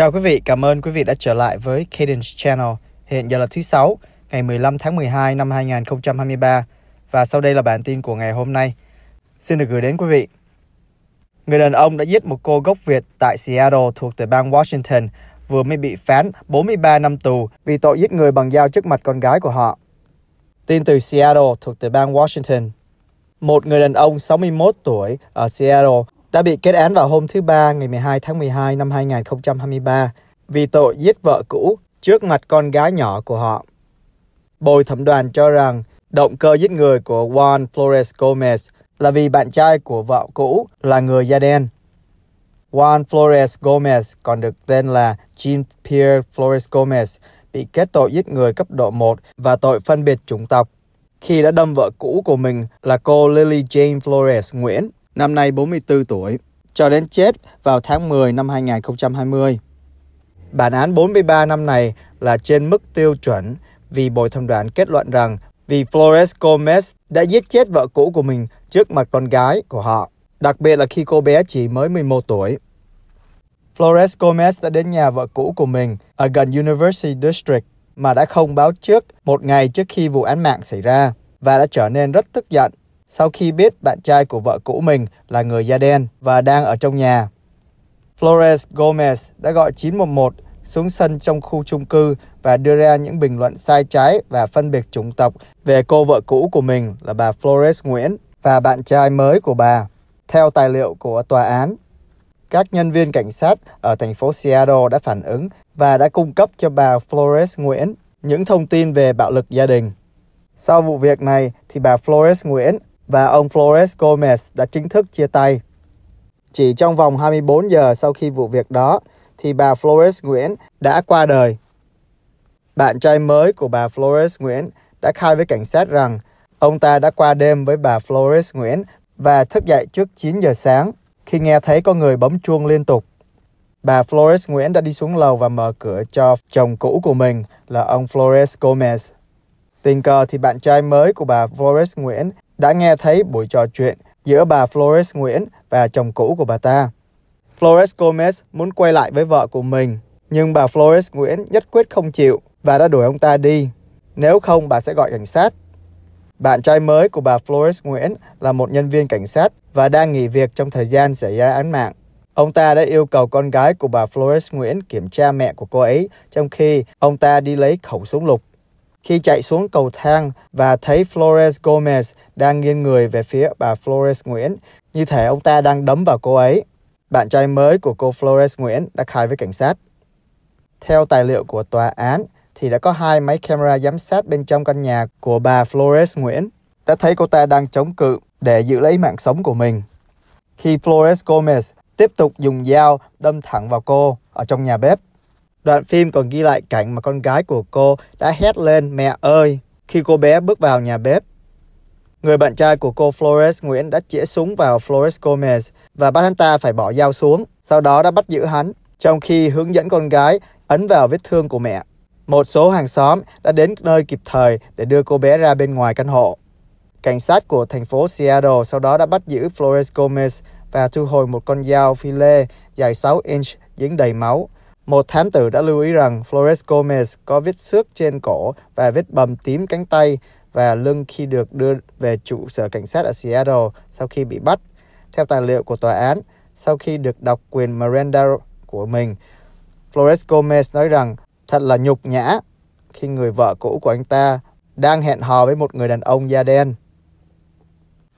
Chào quý vị, cảm ơn quý vị đã trở lại với Cadence Channel. Hiện giờ là thứ Sáu, ngày 15 tháng 12 năm 2023 và sau đây là bản tin của ngày hôm nay. Xin được gửi đến quý vị. Người đàn ông đã giết một cô gốc Việt tại Seattle thuộc tiểu bang Washington vừa mới bị phán 43 năm tù vì tội giết người bằng dao trước mặt con gái của họ. Tin từ Seattle thuộc tiểu bang Washington. Một người đàn ông 61 tuổi ở Seattle đã bị kết án vào hôm thứ Ba ngày 12 tháng 12 năm 2023 vì tội giết vợ cũ trước mặt con gái nhỏ của họ. Bồi thẩm đoàn cho rằng động cơ giết người của Juan Flores Gomez là vì bạn trai của vợ cũ là người da đen. Juan Flores Gomez, còn được tên là Jean-Pierre Flores Gomez, bị kết tội giết người cấp độ 1 và tội phân biệt chủng tộc khi đã đâm vợ cũ của mình là cô Lily Jane Flores Nguyễn năm nay 44 tuổi, cho đến chết vào tháng 10 năm 2020. Bản án 43 năm này là trên mức tiêu chuẩn vì bồi thẩm đoàn kết luận rằng vì Flores Gomez đã giết chết vợ cũ của mình trước mặt con gái của họ, đặc biệt là khi cô bé chỉ mới 11 tuổi. Flores Gomez đã đến nhà vợ cũ của mình ở gần University District mà đã không báo trước một ngày trước khi vụ án mạng xảy ra và đã trở nên rất tức giận sau khi biết bạn trai của vợ cũ mình là người da đen và đang ở trong nhà. Flores Gomez đã gọi 911 xuống sân trong khu chung cư và đưa ra những bình luận sai trái và phân biệt chủng tộc về cô vợ cũ của mình là bà Flores Nguyễn và bạn trai mới của bà. Theo tài liệu của tòa án, các nhân viên cảnh sát ở thành phố Seattle đã phản ứng và đã cung cấp cho bà Flores Nguyễn những thông tin về bạo lực gia đình. Sau vụ việc này thì bà Flores Nguyễn và ông Flores Gomez đã chính thức chia tay. Chỉ trong vòng 24 giờ sau khi vụ việc đó, thì bà Flores Nguyễn đã qua đời. Bạn trai mới của bà Flores Nguyễn đã khai với cảnh sát rằng ông ta đã qua đêm với bà Flores Nguyễn và thức dậy trước 9 giờ sáng khi nghe thấy có người bấm chuông liên tục. Bà Flores Nguyễn đã đi xuống lầu và mở cửa cho chồng cũ của mình là ông Flores Gomez. Tình cờ thì bạn trai mới của bà Flores Nguyễn đã nghe thấy buổi trò chuyện giữa bà Flores Nguyễn và chồng cũ của bà ta. Flores Gomez muốn quay lại với vợ của mình, nhưng bà Flores Nguyễn nhất quyết không chịu và đã đuổi ông ta đi. Nếu không, bà sẽ gọi cảnh sát. Bạn trai mới của bà Flores Nguyễn là một nhân viên cảnh sát và đang nghỉ việc trong thời gian xảy ra án mạng. Ông ta đã yêu cầu con gái của bà Flores Nguyễn kiểm tra mẹ của cô ấy trong khi ông ta đi lấy khẩu súng lục khi chạy xuống cầu thang và thấy Flores Gomez đang nghiêng người về phía bà Flores Nguyễn, như thể ông ta đang đấm vào cô ấy. Bạn trai mới của cô Flores Nguyễn đã khai với cảnh sát. Theo tài liệu của tòa án, thì đã có hai máy camera giám sát bên trong căn nhà của bà Flores Nguyễn đã thấy cô ta đang chống cự để giữ lấy mạng sống của mình. Khi Flores Gomez tiếp tục dùng dao đâm thẳng vào cô ở trong nhà bếp, Đoạn phim còn ghi lại cảnh mà con gái của cô đã hét lên mẹ ơi khi cô bé bước vào nhà bếp. Người bạn trai của cô Flores Nguyễn đã chĩa súng vào Flores Gomez và bắt hắn ta phải bỏ dao xuống, sau đó đã bắt giữ hắn, trong khi hướng dẫn con gái ấn vào vết thương của mẹ. Một số hàng xóm đã đến nơi kịp thời để đưa cô bé ra bên ngoài căn hộ. Cảnh sát của thành phố Seattle sau đó đã bắt giữ Flores Gomez và thu hồi một con dao phi lê dài 6 inch dính đầy máu một thám tử đã lưu ý rằng Flores Gomez có vết xước trên cổ và vết bầm tím cánh tay và lưng khi được đưa về trụ sở cảnh sát ở Seattle sau khi bị bắt. Theo tài liệu của tòa án, sau khi được đọc quyền Miranda của mình, Flores Gomez nói rằng thật là nhục nhã khi người vợ cũ của anh ta đang hẹn hò với một người đàn ông da đen.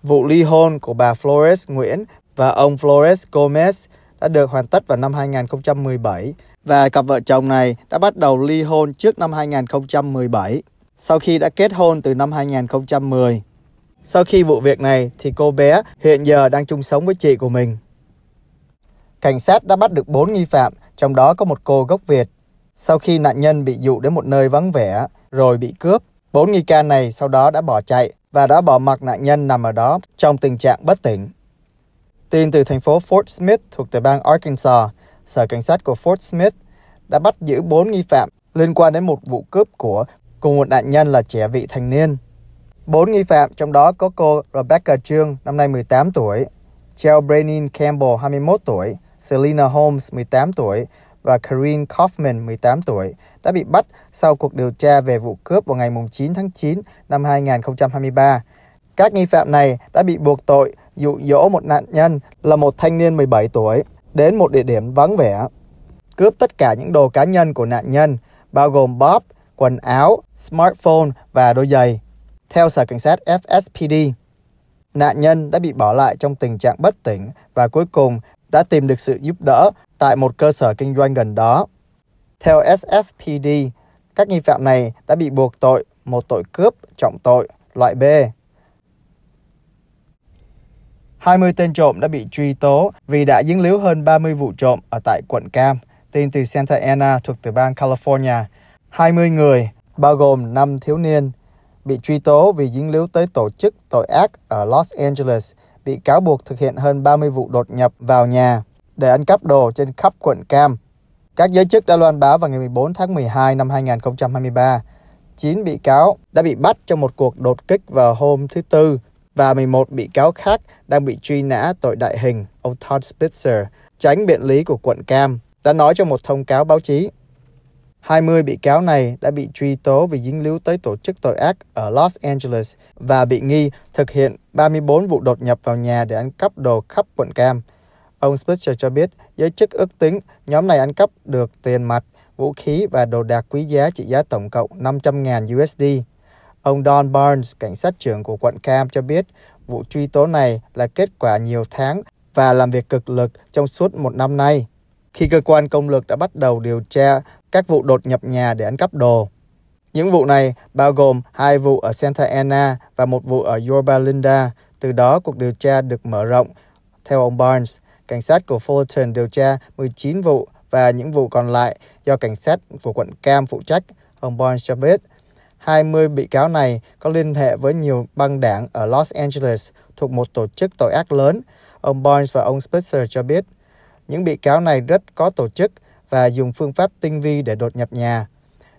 Vụ ly hôn của bà Flores Nguyễn và ông Flores Gomez đã được hoàn tất vào năm 2017 và cặp vợ chồng này đã bắt đầu ly hôn trước năm 2017, sau khi đã kết hôn từ năm 2010. Sau khi vụ việc này thì cô bé hiện giờ đang chung sống với chị của mình. Cảnh sát đã bắt được 4 nghi phạm, trong đó có một cô gốc Việt. Sau khi nạn nhân bị dụ đến một nơi vắng vẻ rồi bị cướp, bốn nghi can này sau đó đã bỏ chạy và đã bỏ mặc nạn nhân nằm ở đó trong tình trạng bất tỉnh. Tin từ thành phố Fort Smith thuộc tiểu bang Arkansas, Sở Cảnh sát của Fort Smith đã bắt giữ 4 nghi phạm liên quan đến một vụ cướp của cùng một nạn nhân là trẻ vị thành niên. Bốn nghi phạm, trong đó có cô Rebecca Trương, năm nay 18 tuổi, Chel Brenin Campbell, 21 tuổi, Selena Holmes, 18 tuổi và Karine Kaufman, 18 tuổi, đã bị bắt sau cuộc điều tra về vụ cướp vào ngày 9 tháng 9 năm 2023. Các nghi phạm này đã bị buộc tội dụ dỗ một nạn nhân là một thanh niên 17 tuổi đến một địa điểm vắng vẻ, cướp tất cả những đồ cá nhân của nạn nhân, bao gồm bóp, quần áo, smartphone và đôi giày. Theo sở cảnh sát FSPD, nạn nhân đã bị bỏ lại trong tình trạng bất tỉnh và cuối cùng đã tìm được sự giúp đỡ tại một cơ sở kinh doanh gần đó. Theo SFPD, các nghi phạm này đã bị buộc tội một tội cướp trọng tội loại B 20 tên trộm đã bị truy tố vì đã dính líu hơn 30 vụ trộm ở tại quận Cam, tin từ Santa Ana thuộc tiểu bang California. 20 người, bao gồm 5 thiếu niên, bị truy tố vì dính líu tới tổ chức tội ác ở Los Angeles, bị cáo buộc thực hiện hơn 30 vụ đột nhập vào nhà để ăn cắp đồ trên khắp quận Cam. Các giới chức đã loan báo vào ngày 14 tháng 12 năm 2023, 9 bị cáo đã bị bắt trong một cuộc đột kích vào hôm thứ Tư và 11 bị cáo khác đang bị truy nã tội đại hình, ông Todd Spitzer, tránh biện lý của quận Cam, đã nói trong một thông cáo báo chí. 20 bị cáo này đã bị truy tố vì dính líu tới tổ chức tội ác ở Los Angeles và bị nghi thực hiện 34 vụ đột nhập vào nhà để ăn cắp đồ khắp quận Cam. Ông Spitzer cho biết, giới chức ước tính nhóm này ăn cắp được tiền mặt, vũ khí và đồ đạc quý giá trị giá tổng cộng 500.000 USD. Ông Don Barnes, cảnh sát trưởng của quận Cam cho biết vụ truy tố này là kết quả nhiều tháng và làm việc cực lực trong suốt một năm nay, khi cơ quan công lực đã bắt đầu điều tra các vụ đột nhập nhà để ăn cắp đồ. Những vụ này bao gồm hai vụ ở Santa Ana và một vụ ở Yorba Linda. Từ đó, cuộc điều tra được mở rộng. Theo ông Barnes, cảnh sát của Fullerton điều tra 19 vụ và những vụ còn lại do cảnh sát của quận Cam phụ trách. Ông Barnes cho biết 20 bị cáo này có liên hệ với nhiều băng đảng ở Los Angeles thuộc một tổ chức tội ác lớn. Ông Barnes và ông Spitzer cho biết, những bị cáo này rất có tổ chức và dùng phương pháp tinh vi để đột nhập nhà,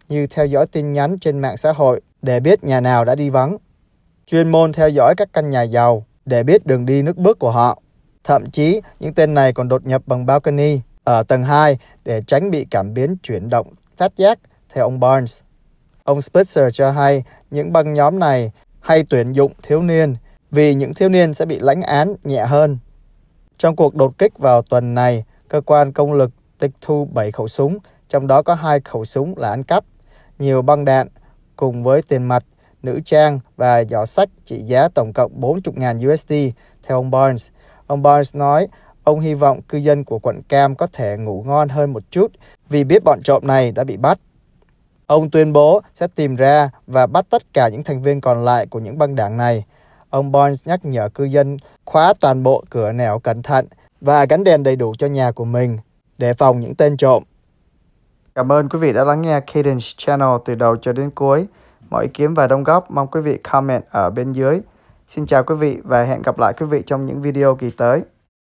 như theo dõi tin nhắn trên mạng xã hội để biết nhà nào đã đi vắng, chuyên môn theo dõi các căn nhà giàu để biết đường đi nước bước của họ. Thậm chí, những tên này còn đột nhập bằng balcony ở tầng 2 để tránh bị cảm biến chuyển động phát giác, theo ông Barnes. Ông Spitzer cho hay những băng nhóm này hay tuyển dụng thiếu niên vì những thiếu niên sẽ bị lãnh án nhẹ hơn. Trong cuộc đột kích vào tuần này, cơ quan công lực tịch thu 7 khẩu súng, trong đó có hai khẩu súng là ăn cắp, nhiều băng đạn cùng với tiền mặt, nữ trang và giỏ sách trị giá tổng cộng 40.000 USD, theo ông Barnes. Ông Barnes nói ông hy vọng cư dân của quận Cam có thể ngủ ngon hơn một chút vì biết bọn trộm này đã bị bắt. Ông tuyên bố sẽ tìm ra và bắt tất cả những thành viên còn lại của những băng đảng này. Ông Barnes nhắc nhở cư dân khóa toàn bộ cửa nẻo cẩn thận và gắn đèn đầy đủ cho nhà của mình để phòng những tên trộm. Cảm ơn quý vị đã lắng nghe Cadence Channel từ đầu cho đến cuối. Mọi ý kiến và đóng góp mong quý vị comment ở bên dưới. Xin chào quý vị và hẹn gặp lại quý vị trong những video kỳ tới.